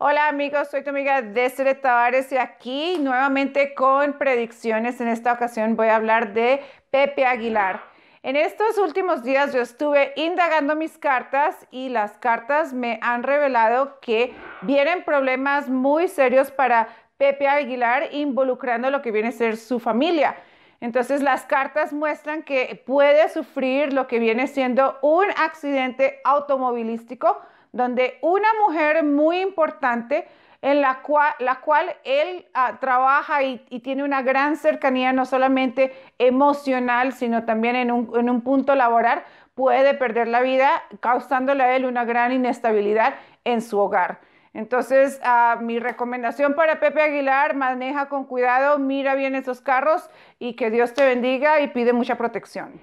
Hola amigos, soy tu amiga Desiree Tavares y aquí nuevamente con predicciones. En esta ocasión voy a hablar de Pepe Aguilar. En estos últimos días yo estuve indagando mis cartas y las cartas me han revelado que vienen problemas muy serios para Pepe Aguilar involucrando lo que viene a ser su familia. Entonces las cartas muestran que puede sufrir lo que viene siendo un accidente automovilístico donde una mujer muy importante en la cual, él ah, trabaja y, tiene una gran cercanía, no solamente emocional, sino también en un, punto laboral, puede perder la vida, causándole a él una gran inestabilidad en su hogar. Entonces, ah, mi recomendación para Pepe Aguilar, maneja con cuidado, mira bien esos carros y que Dios te bendiga y pide mucha protección.